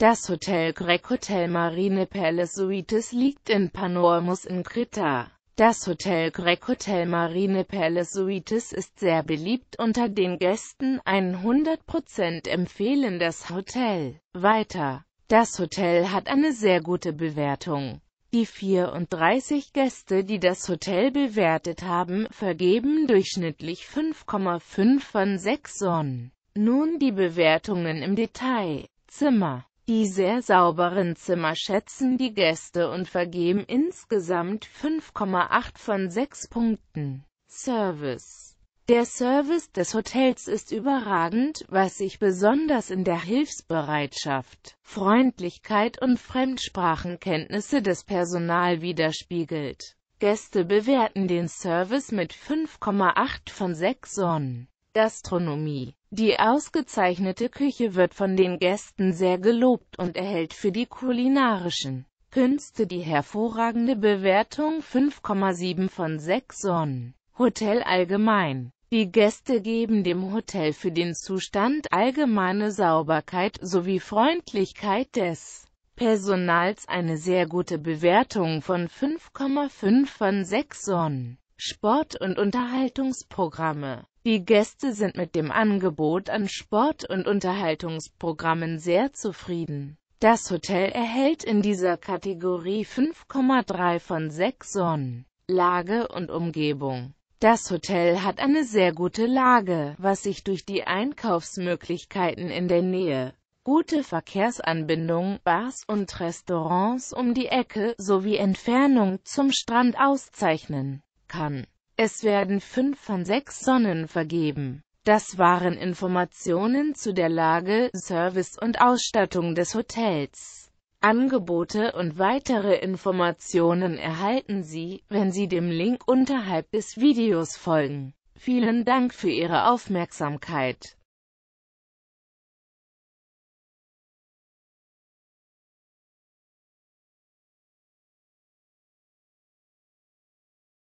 Das Hotel Greg Hotel Marine Palace Suites liegt in Panormus in Krita. Das Hotel Greg Hotel Marine Palace Suites ist sehr beliebt unter den Gästen, 100% empfehlen das Hotel. Weiter. Das Hotel hat eine sehr gute Bewertung. Die 34 Gäste, die das Hotel bewertet haben, vergeben durchschnittlich 5,5 von 6 Sonnen. Nun die Bewertungen im Detail. Zimmer die sehr sauberen Zimmer schätzen die Gäste und vergeben insgesamt 5,8 von 6 Punkten. Service Der Service des Hotels ist überragend, was sich besonders in der Hilfsbereitschaft, Freundlichkeit und Fremdsprachenkenntnisse des Personal widerspiegelt. Gäste bewerten den Service mit 5,8 von 6 Sonnen. Gastronomie Die ausgezeichnete Küche wird von den Gästen sehr gelobt und erhält für die kulinarischen Künste die hervorragende Bewertung 5,7 von 6 Sonnen. Hotel allgemein die Gäste geben dem Hotel für den Zustand allgemeine Sauberkeit sowie Freundlichkeit des Personals eine sehr gute Bewertung von 5,5 von 6 Sonnen. Sport- und Unterhaltungsprogramme die Gäste sind mit dem Angebot an Sport- und Unterhaltungsprogrammen sehr zufrieden. Das Hotel erhält in dieser Kategorie 5,3 von 6 Sonnen. Lage und Umgebung Das Hotel hat eine sehr gute Lage, was sich durch die Einkaufsmöglichkeiten in der Nähe, gute Verkehrsanbindung, Bars und Restaurants um die Ecke sowie Entfernung zum Strand auszeichnen kann. Es werden fünf von sechs Sonnen vergeben. Das waren Informationen zu der Lage, Service und Ausstattung des Hotels. Angebote und weitere Informationen erhalten Sie, wenn Sie dem Link unterhalb des Videos folgen. Vielen Dank für Ihre Aufmerksamkeit.